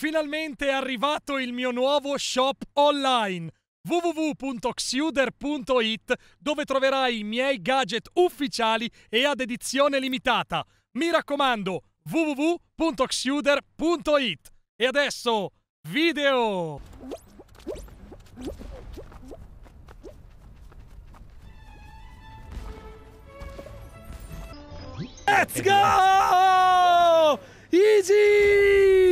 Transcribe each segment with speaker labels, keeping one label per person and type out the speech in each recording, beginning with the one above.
Speaker 1: Finalmente è arrivato il mio nuovo shop online www.xuder.it dove troverai i miei gadget ufficiali e ad edizione limitata. Mi raccomando, www.xuder.it. E adesso video! Let's go! Easy!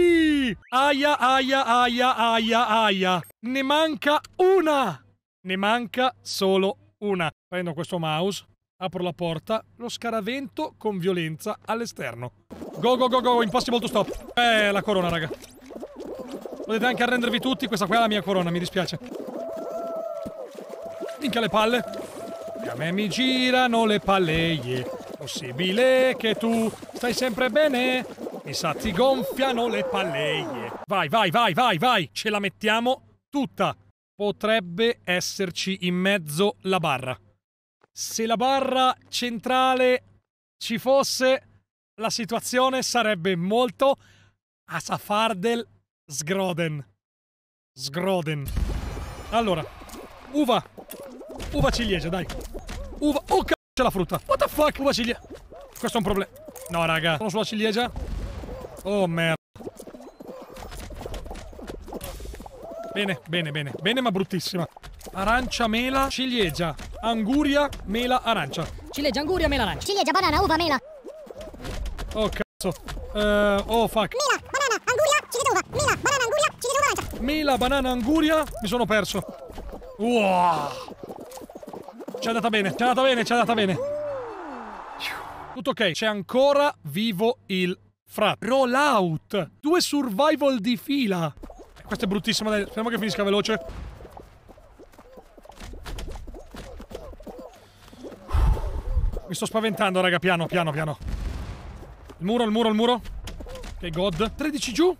Speaker 1: Aia, aia, aia, aia, aia! Ne manca una! Ne manca solo una. Prendo questo mouse, apro la porta, lo scaravento con violenza all'esterno. Go, go, go, go, impossible to stop. Eh, la corona, raga. Potete anche arrendervi tutti, questa qua è la mia corona, mi dispiace. Minchia le palle. a me mi girano le palle, yeah. Possibile che tu stai sempre bene? Esatto, ti gonfiano le palleglie. Vai, vai, vai, vai, vai, ce la mettiamo tutta. Potrebbe esserci in mezzo la barra. Se la barra centrale ci fosse, la situazione sarebbe molto a Asafardel Sgroden. Sgroden. Allora, uva. Uva ciliegia, dai. Uva. Oh, c***o, c'è la frutta. What the fuck? Uva ciliegia. Questo è un problema. No, raga. Sono sulla ciliegia. Oh merda. Bene, bene, bene. Bene ma bruttissima. Arancia, mela, ciliegia. Anguria, mela, arancia. Ciliegia, anguria, mela, arancia. Ciliegia, banana, uva, mela. Oh cazzo. Uh, oh fuck. Mela, banana, anguria, ciliegia, uva. Mela, banana, anguria, ciliegia, uva, arancia. Mela, banana, anguria. Mi sono perso. Wow. Ci è andata bene, ci è andata bene, ci è andata bene. Tutto ok, c'è ancora vivo il fra Rollout. Due survival di fila. Questa è bruttissima, dai, speriamo che finisca veloce. Mi sto spaventando, raga, piano, piano, piano. Il muro, il muro, il muro. Che god. 13 giù.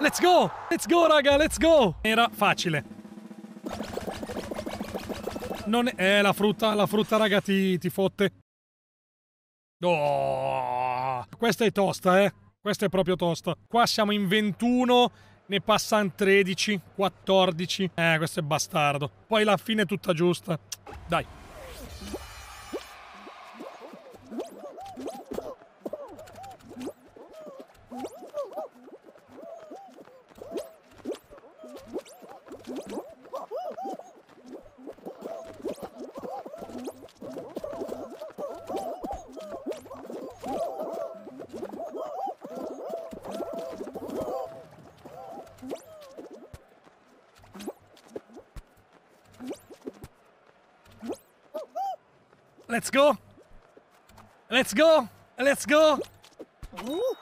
Speaker 1: Let's go! Let's go, raga, let's go! Era facile. Non è... Eh, la frutta, la frutta, raga, ti, ti fotte. No! Oh questa è tosta, eh. Questa è proprio tosta. Qua siamo in 21, ne passano 13, 14. Eh, questo è bastardo. Poi la fine è tutta giusta. Dai. Let's go! Let's go! Let's go!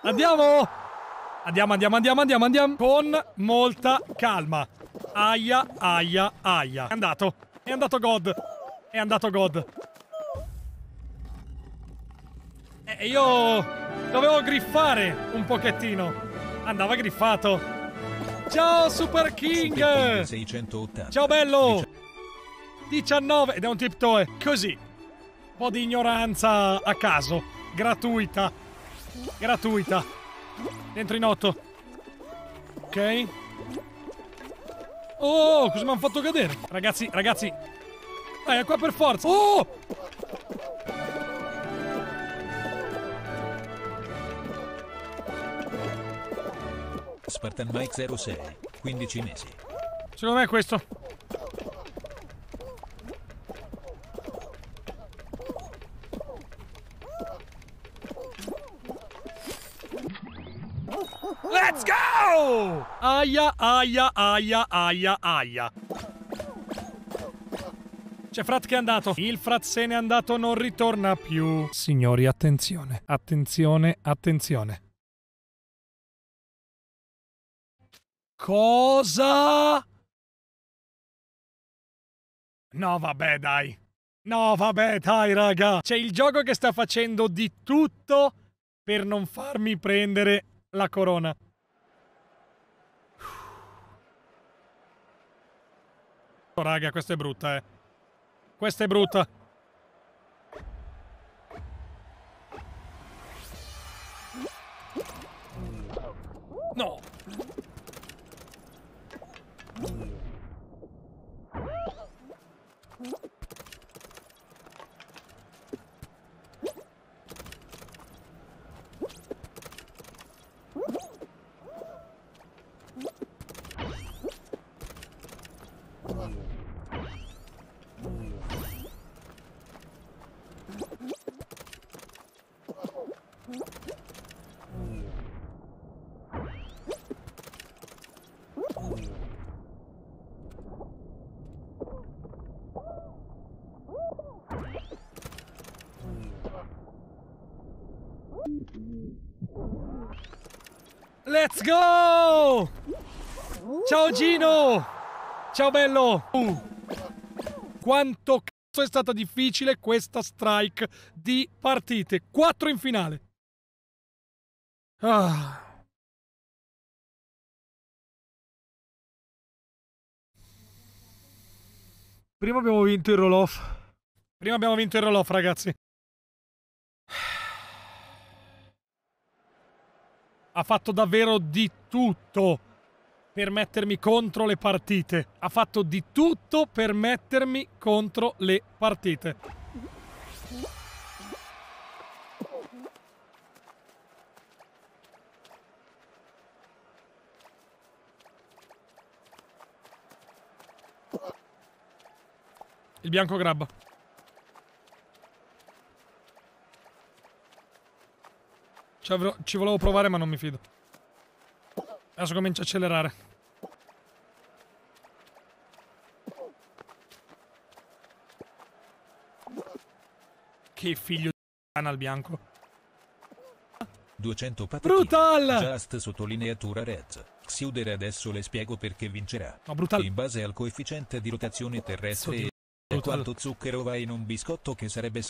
Speaker 1: Andiamo! Andiamo, andiamo, andiamo, andiamo, andiamo! Con molta calma. Aia, aia, aia. È andato. È andato God. È andato God. Eh, e io dovevo griffare un pochettino. Andava griffato. Ciao Super King! Ciao bello! 19 ed è un tiptoe così. Un po' di ignoranza a caso, gratuita. Gratuita. Dentro in otto. Ok. Oh, cosa mi hanno fatto cadere? Ragazzi, ragazzi. Dai, è qua per forza. Oh! Spartan Mike 06, 15 mesi. Secondo me è questo. Let's go! Aia, aia, aia, aia, aia. C'è Frat che è andato. Il Frat se n'è andato, non ritorna più. Signori, attenzione. Attenzione, attenzione. Cosa? No, vabbè, dai. No, vabbè, dai, raga. C'è il gioco che sta facendo di tutto per non farmi prendere la corona. raga, questa è brutta, eh. Questa è brutta. Let's go! Ciao Gino! Ciao bello! quanto cazzo è stata difficile questa strike di partite. 4 in finale. Ah. Prima abbiamo vinto il roll off. Prima abbiamo vinto il roll off, ragazzi. ha fatto davvero di tutto per mettermi contro le partite. Ha fatto di tutto per mettermi contro le partite. Il bianco grabba. Cioè, ci volevo provare ma non mi fido. Adesso comincio a accelerare. Che figlio di canal bianco. 200 patatine. Brutal! Just sottolineatura red. Xiuder adesso le spiego perché vincerà. No, brutal. In base al coefficiente di rotazione terrestre e Brutal. quanto zucchero va in un biscotto che sarebbe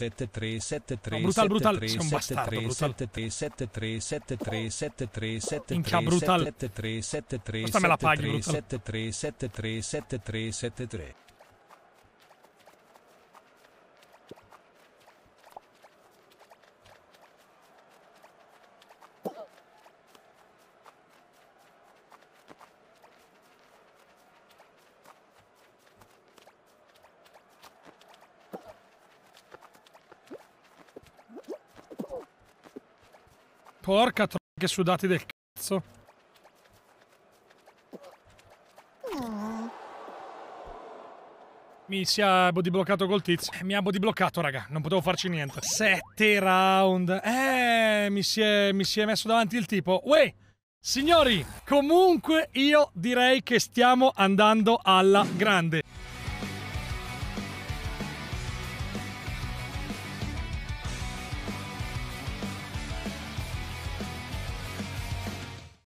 Speaker 1: 7373 no, brutal, brutal. 737373737373737373737373737373737373737373737373737373737373737373737373737373737373737373737373737373737373737373737373737373737373737373737373737373737373737373737373737373737373737373737373737373737373737373737373737373737373737373737373737373737373737373737373737373737373737373737373737373737373737373737373737373737373737373737373737373737373737373737373737373737373737373737373737373737373737373737373737373737373737373737373737373737373737373737373737373737373737373737373737373737373737373737373737373737373737373737373737373737373737373737373737373737373737373737373737373737373737373737373737373737373737373737373737373737373737373737373737373737373737373737373737373737373737373737373737373737373737373737373737373737373737373737373737373737373737373737373 Porca tro... che sudati del cazzo. Mi si è bodybloccato col tizio. Eh, mi ha bodybloccato, raga. Non potevo farci niente. Sette round. Eh, mi si è, mi si è messo davanti il tipo. Uè! Signori, comunque io direi che stiamo andando alla grande.